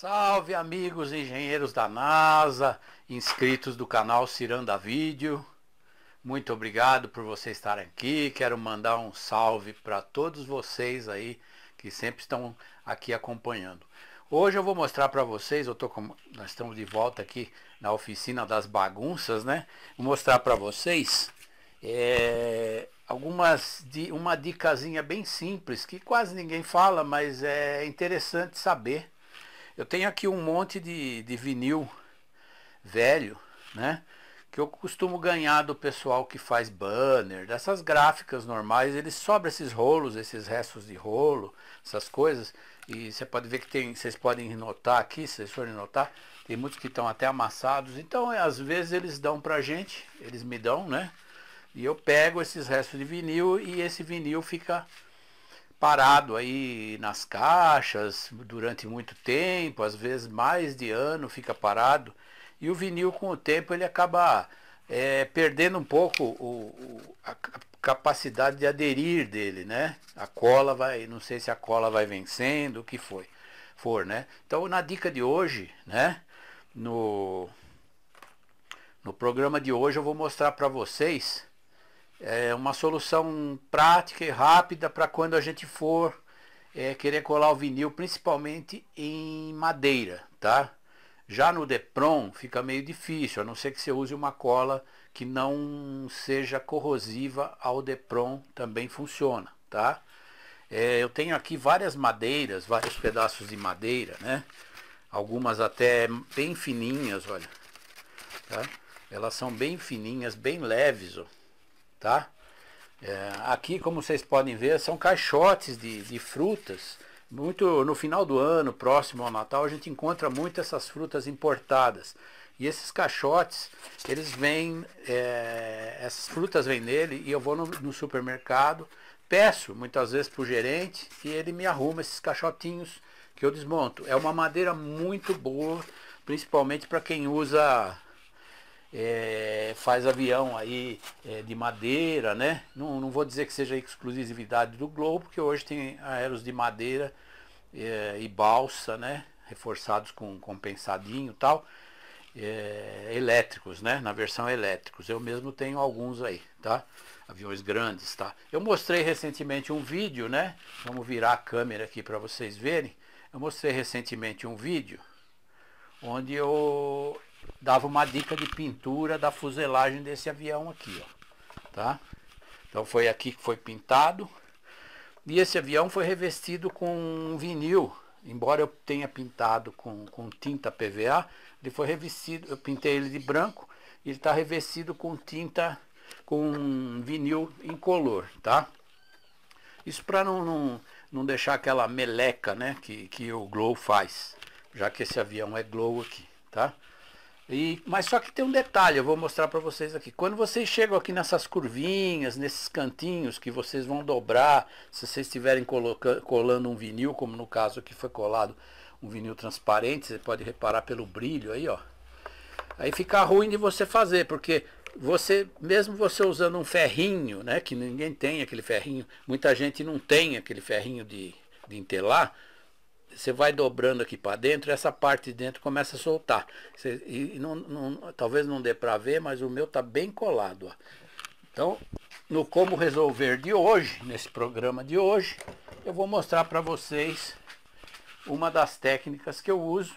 Salve amigos engenheiros da NASA, inscritos do canal Ciranda Vídeo. Muito obrigado por vocês estarem aqui. Quero mandar um salve para todos vocês aí que sempre estão aqui acompanhando. Hoje eu vou mostrar para vocês, eu tô com, nós estamos de volta aqui na oficina das bagunças, né? Vou mostrar para vocês é, algumas de uma dicasinha bem simples que quase ninguém fala, mas é interessante saber eu tenho aqui um monte de, de vinil velho, né? Que eu costumo ganhar do pessoal que faz banner, dessas gráficas normais, eles sobram esses rolos, esses restos de rolo, essas coisas. E você pode ver que tem, vocês podem notar aqui, se vocês forem notar, tem muitos que estão até amassados. Então, é, às vezes eles dão pra gente, eles me dão, né? E eu pego esses restos de vinil e esse vinil fica parado aí nas caixas durante muito tempo, às vezes mais de ano fica parado. E o vinil com o tempo ele acaba é, perdendo um pouco o, o, a capacidade de aderir dele, né? A cola vai, não sei se a cola vai vencendo, o que foi, for, né? Então na dica de hoje, né? No no programa de hoje eu vou mostrar para vocês é uma solução prática e rápida para quando a gente for é, querer colar o vinil, principalmente em madeira, tá? Já no Depron fica meio difícil, a não ser que você use uma cola que não seja corrosiva ao Depron, também funciona, tá? É, eu tenho aqui várias madeiras, vários pedaços de madeira, né? Algumas até bem fininhas, olha. Tá? Elas são bem fininhas, bem leves, ó tá? É, aqui, como vocês podem ver, são caixotes de, de frutas. Muito no final do ano, próximo ao Natal, a gente encontra muito essas frutas importadas. E esses caixotes, eles vêm, é, essas frutas vêm nele e eu vou no, no supermercado, peço muitas vezes para o gerente e ele me arruma esses caixotinhos que eu desmonto. É uma madeira muito boa, principalmente para quem usa é, faz avião aí é, de madeira, né? Não, não vou dizer que seja exclusividade do Globo, porque hoje tem aeros de madeira é, e balsa, né? Reforçados com compensadinho e tal. É, elétricos, né? Na versão elétricos. Eu mesmo tenho alguns aí, tá? Aviões grandes, tá? Eu mostrei recentemente um vídeo, né? Vamos virar a câmera aqui para vocês verem. Eu mostrei recentemente um vídeo onde eu dava uma dica de pintura da fuselagem desse avião aqui, ó, tá? Então foi aqui que foi pintado. E esse avião foi revestido com vinil, embora eu tenha pintado com, com tinta PVA, ele foi revestido, eu pintei ele de branco, ele está revestido com tinta, com vinil incolor, tá? Isso para não, não, não deixar aquela meleca, né, que, que o Glow faz, já que esse avião é Glow aqui, tá? E, mas só que tem um detalhe, eu vou mostrar para vocês aqui. Quando vocês chegam aqui nessas curvinhas, nesses cantinhos que vocês vão dobrar, se vocês estiverem colando um vinil, como no caso aqui foi colado um vinil transparente, você pode reparar pelo brilho aí, ó. Aí fica ruim de você fazer, porque você, mesmo você usando um ferrinho, né, que ninguém tem aquele ferrinho, muita gente não tem aquele ferrinho de, de entelar, você vai dobrando aqui para dentro, essa parte de dentro começa a soltar. e não, não, talvez não dê para ver, mas o meu está bem colado. Ó. Então, no como resolver de hoje, nesse programa de hoje, eu vou mostrar para vocês uma das técnicas que eu uso,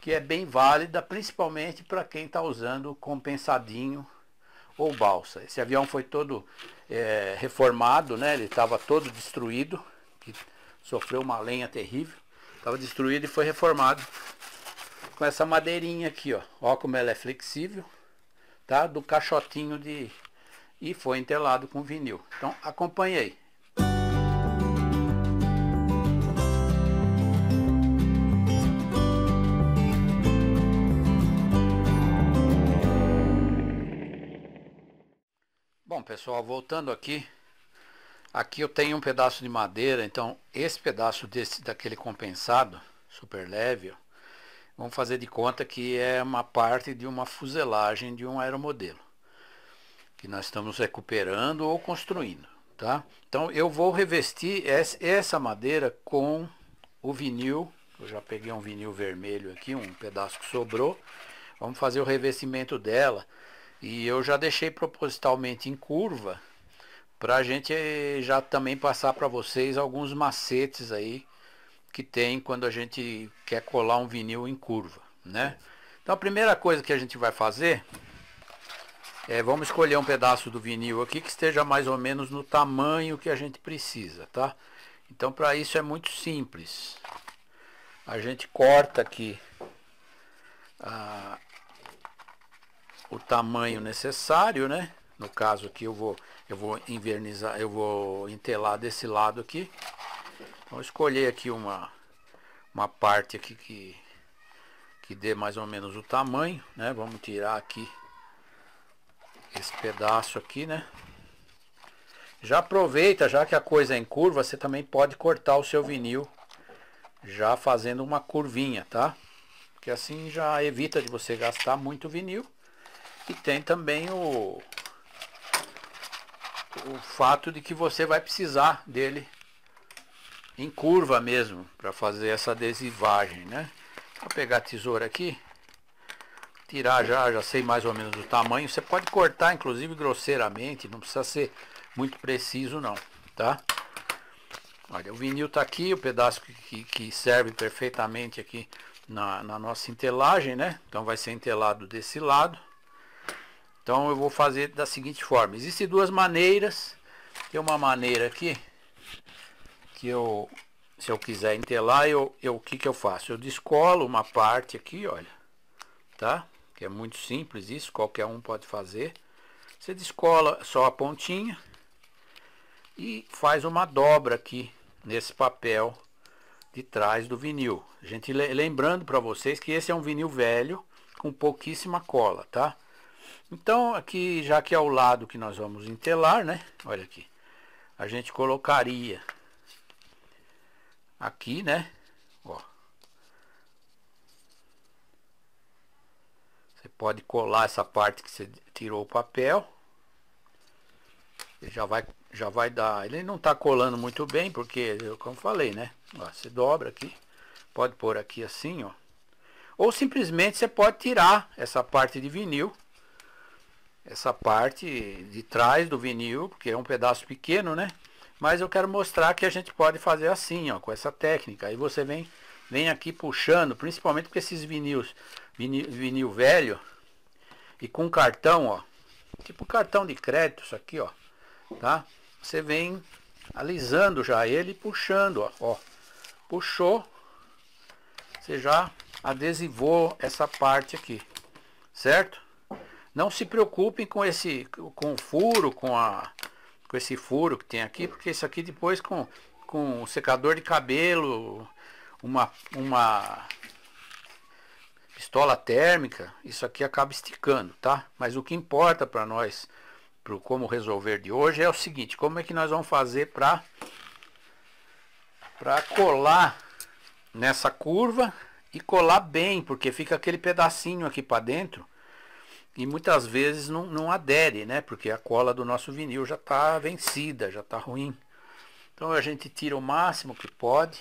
que é bem válida, principalmente para quem está usando compensadinho ou balsa. Esse avião foi todo é, reformado, né? ele estava todo destruído, sofreu uma lenha terrível. Estava destruído e foi reformado com essa madeirinha aqui, ó. Ó como ela é flexível, tá? Do caixotinho de... E foi entelado com vinil. Então, acompanhei. Bom, pessoal, voltando aqui Aqui eu tenho um pedaço de madeira, então esse pedaço desse, daquele compensado, super leve, ó, vamos fazer de conta que é uma parte de uma fuselagem de um aeromodelo, que nós estamos recuperando ou construindo, tá? Então eu vou revestir essa madeira com o vinil, eu já peguei um vinil vermelho aqui, um pedaço que sobrou, vamos fazer o revestimento dela, e eu já deixei propositalmente em curva, para a gente já também passar para vocês alguns macetes aí que tem quando a gente quer colar um vinil em curva, né? Então a primeira coisa que a gente vai fazer é vamos escolher um pedaço do vinil aqui que esteja mais ou menos no tamanho que a gente precisa, tá? Então para isso é muito simples. A gente corta aqui ah, o tamanho necessário, né? No caso aqui eu vou, eu vou invernizar, eu vou entelar desse lado aqui. Então escolher aqui uma, uma parte aqui que, que dê mais ou menos o tamanho, né? Vamos tirar aqui esse pedaço aqui, né? Já aproveita, já que a coisa é em curva, você também pode cortar o seu vinil já fazendo uma curvinha, tá? Porque assim já evita de você gastar muito vinil. E tem também o, o fato de que você vai precisar dele em curva mesmo para fazer essa adesivagem, né? Vou pegar a tesoura aqui, tirar já, já sei mais ou menos o tamanho. Você pode cortar, inclusive, grosseiramente, não precisa ser muito preciso não, tá? Olha, o vinil tá aqui, o pedaço que, que serve perfeitamente aqui na, na nossa entelagem, né? Então vai ser entelado desse lado. Então eu vou fazer da seguinte forma. Existem duas maneiras. Tem uma maneira aqui que eu, se eu quiser entelar, eu, eu, o que que eu faço? Eu descolo uma parte aqui, olha, tá? Que é muito simples isso, qualquer um pode fazer. Você descola só a pontinha e faz uma dobra aqui nesse papel de trás do vinil. Gente, lembrando para vocês que esse é um vinil velho com pouquíssima cola, tá? Então, aqui, já que é o lado que nós vamos entelar, né? Olha aqui. A gente colocaria aqui, né? Ó. Você pode colar essa parte que você tirou o papel. Ele já vai, já vai dar... Ele não tá colando muito bem, porque, como falei, né? Ó, você dobra aqui. Pode pôr aqui assim, ó. Ou simplesmente você pode tirar essa parte de vinil essa parte de trás do vinil, porque é um pedaço pequeno, né? Mas eu quero mostrar que a gente pode fazer assim, ó, com essa técnica. Aí você vem, vem aqui puxando, principalmente porque esses vinil, vinil velho e com cartão, ó, tipo cartão de crédito, isso aqui, ó, tá? Você vem alisando já ele e puxando, ó, ó. Puxou, você já adesivou essa parte aqui, certo? Não se preocupem com esse com o furo, com a com esse furo que tem aqui, porque isso aqui depois com com um secador de cabelo, uma uma pistola térmica, isso aqui acaba esticando, tá? Mas o que importa para nós para o como resolver de hoje é o seguinte, como é que nós vamos fazer para para colar nessa curva e colar bem, porque fica aquele pedacinho aqui para dentro e muitas vezes não, não adere, né? Porque a cola do nosso vinil já está vencida, já está ruim. Então a gente tira o máximo que pode,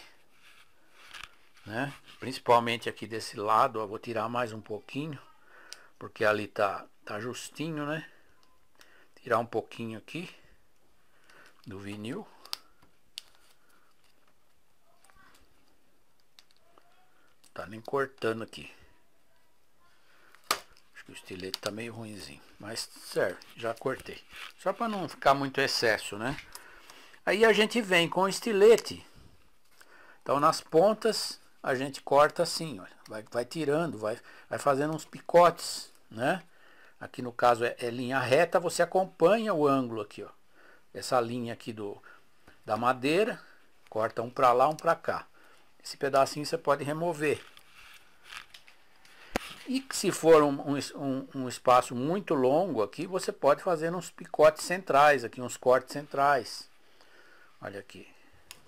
né? Principalmente aqui desse lado, eu vou tirar mais um pouquinho, porque ali tá, tá justinho, né? Tirar um pouquinho aqui do vinil. Tá nem cortando aqui o estilete tá meio ruimzinho, mas serve, já cortei. Só para não ficar muito excesso, né? Aí a gente vem com o estilete. Então nas pontas a gente corta assim, olha, vai, vai tirando, vai, vai fazendo uns picotes, né? Aqui no caso é, é linha reta, você acompanha o ângulo aqui, ó. Essa linha aqui do, da madeira, corta um para lá, um para cá. Esse pedacinho você pode remover. E que se for um, um, um, espaço muito longo aqui, você pode fazer uns picotes centrais aqui, uns cortes centrais. Olha aqui.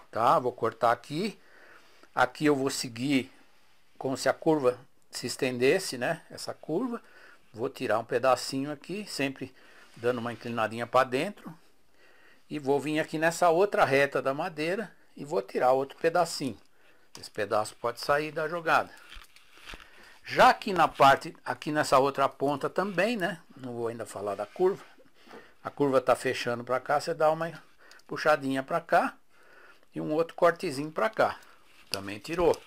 Tá? Vou cortar aqui. Aqui eu vou seguir como se a curva se estendesse, né? Essa curva. Vou tirar um pedacinho aqui, sempre dando uma inclinadinha para dentro. E vou vir aqui nessa outra reta da madeira e vou tirar outro pedacinho. Esse pedaço pode sair da jogada. Já aqui na parte, aqui nessa outra ponta também, né? Não vou ainda falar da curva. A curva tá fechando para cá, você dá uma puxadinha para cá e um outro cortezinho para cá. Também tirou,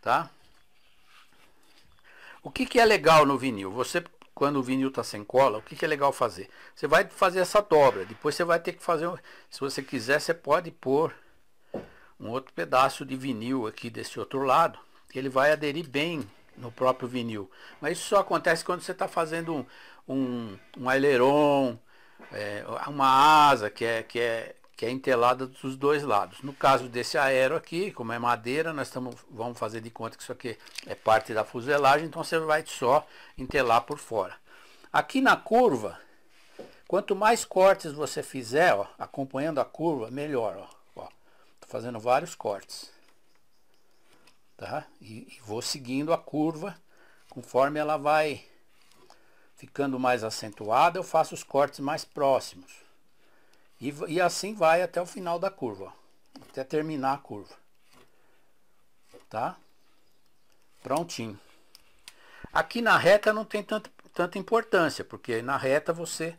tá? O que que é legal no vinil? Você quando o vinil está sem cola, o que, que, é legal fazer? Você vai fazer essa dobra, depois você vai ter que fazer, se você quiser, você pode pôr um outro pedaço de vinil aqui desse outro lado, ele vai aderir bem no próprio vinil. Mas isso só acontece quando você está fazendo um, um, um aileron, é, uma asa que é, que, é, que é entelada dos dois lados. No caso desse aero aqui, como é madeira, nós tamo, vamos fazer de conta que isso aqui é parte da fuselagem, então você vai só entelar por fora. Aqui na curva, quanto mais cortes você fizer, ó, acompanhando a curva, melhor. Ó, ó. fazendo vários cortes tá? E, e vou seguindo a curva, conforme ela vai ficando mais acentuada, eu faço os cortes mais próximos. E, e assim vai até o final da curva, ó, até terminar a curva. Tá? Prontinho. Aqui na reta não tem tanto, tanta importância, porque na reta você,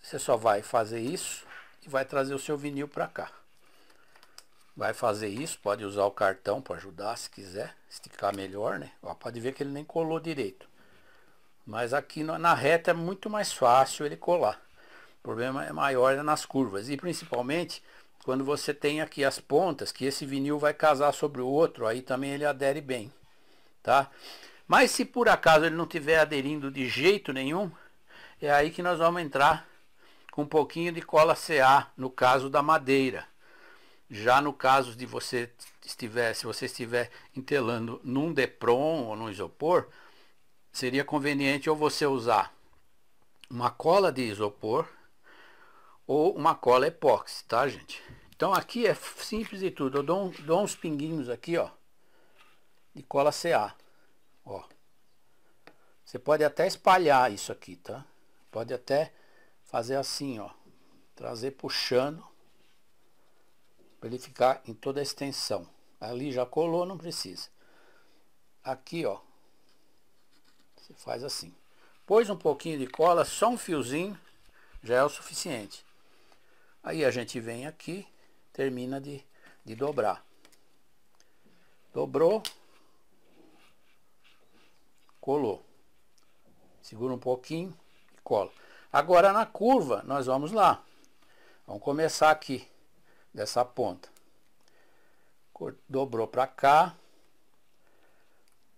você só vai fazer isso e vai trazer o seu vinil para cá vai fazer isso, pode usar o cartão para ajudar se quiser, esticar melhor, né? Ó, pode ver que ele nem colou direito. Mas aqui na reta é muito mais fácil ele colar. O problema é maior é nas curvas e principalmente quando você tem aqui as pontas, que esse vinil vai casar sobre o outro, aí também ele adere bem, tá? Mas se por acaso ele não estiver aderindo de jeito nenhum, é aí que nós vamos entrar com um pouquinho de cola CA, no caso da madeira. Já no caso de você estiver, se você estiver entelando num Depron ou num isopor, seria conveniente ou você usar uma cola de isopor ou uma cola epóxi, tá gente? Então aqui é simples de tudo, eu dou, um, dou uns pinguinhos aqui, ó, de cola CA, ó. Você pode até espalhar isso aqui, tá? Pode até fazer assim, ó, trazer puxando para ele ficar em toda a extensão. Ali já colou, não precisa. Aqui, ó, você faz assim. Pôs um pouquinho de cola, só um fiozinho, já é o suficiente. Aí a gente vem aqui, termina de, de dobrar. Dobrou, colou. Segura um pouquinho e cola. Agora na curva, nós vamos lá. Vamos começar aqui dessa ponta. Dobrou para cá.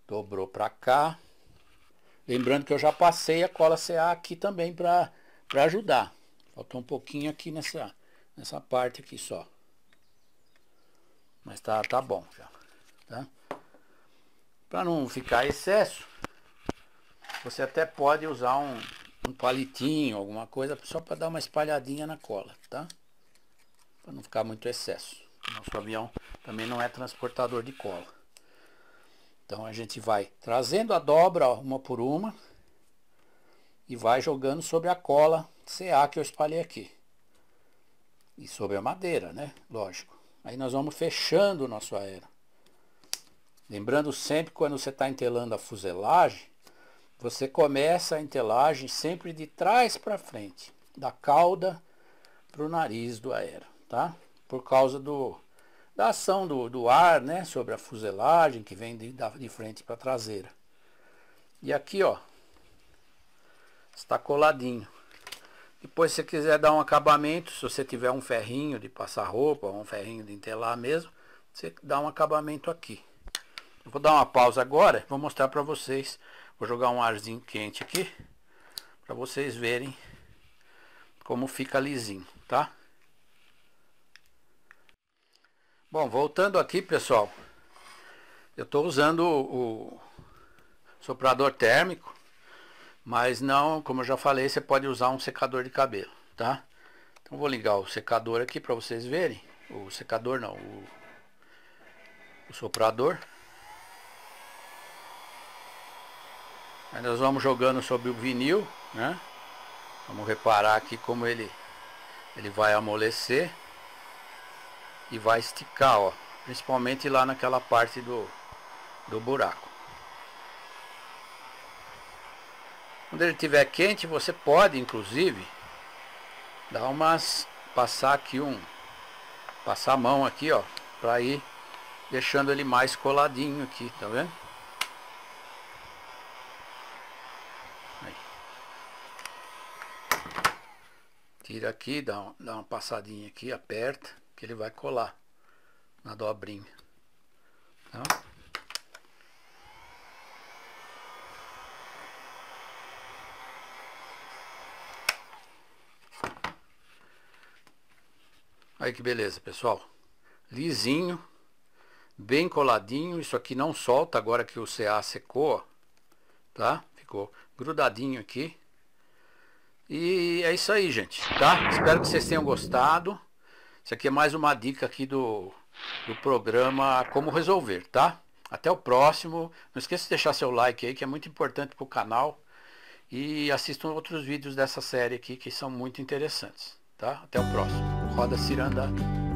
Dobrou para cá. Lembrando que eu já passei a cola CA aqui também para ajudar. Faltou um pouquinho aqui nessa, nessa parte aqui só. Mas tá, tá bom já. Tá? Para não ficar excesso, você até pode usar um, um palitinho, alguma coisa, só para dar uma espalhadinha na cola, tá? para não ficar muito excesso. Nosso avião também não é transportador de cola. Então a gente vai trazendo a dobra uma por uma e vai jogando sobre a cola CA que eu espalhei aqui. E sobre a madeira, né? Lógico. Aí nós vamos fechando o nosso aero. Lembrando sempre quando você está entelando a fuselagem, você começa a entelagem sempre de trás para frente, da cauda para o nariz do aero tá? Por causa do, da ação do, do ar, né? Sobre a fuselagem que vem de, de frente para traseira. E aqui, ó, está coladinho. Depois, se quiser dar um acabamento, se você tiver um ferrinho de passar roupa, um ferrinho de entelar mesmo, você dá um acabamento aqui. Eu vou dar uma pausa agora, vou mostrar para vocês. Vou jogar um arzinho quente aqui, para vocês verem como fica lisinho, tá? Bom, voltando aqui, pessoal. Eu estou usando o soprador térmico, mas não, como eu já falei, você pode usar um secador de cabelo, tá? Então vou ligar o secador aqui para vocês verem. O secador não, o, o soprador. Aí nós vamos jogando sobre o vinil, né? Vamos reparar aqui como ele, ele vai amolecer e vai esticar, ó, principalmente lá naquela parte do, do buraco. Quando ele estiver quente, você pode, inclusive, dar umas, passar aqui um, passar a mão aqui, ó, para ir deixando ele mais coladinho aqui, tá vendo? Tira aqui, dá, dá uma passadinha aqui, aperta que ele vai colar na dobrinha. Tá? Aí que beleza, pessoal. Lisinho, bem coladinho. Isso aqui não solta agora que o CA secou, tá? Ficou grudadinho aqui. E é isso aí, gente, tá? Espero que vocês tenham gostado. Isso aqui é mais uma dica aqui do, do programa Como Resolver, tá? Até o próximo. Não esqueça de deixar seu like aí, que é muito importante para o canal. E assistam outros vídeos dessa série aqui, que são muito interessantes, tá? Até o próximo. Roda Ciranda.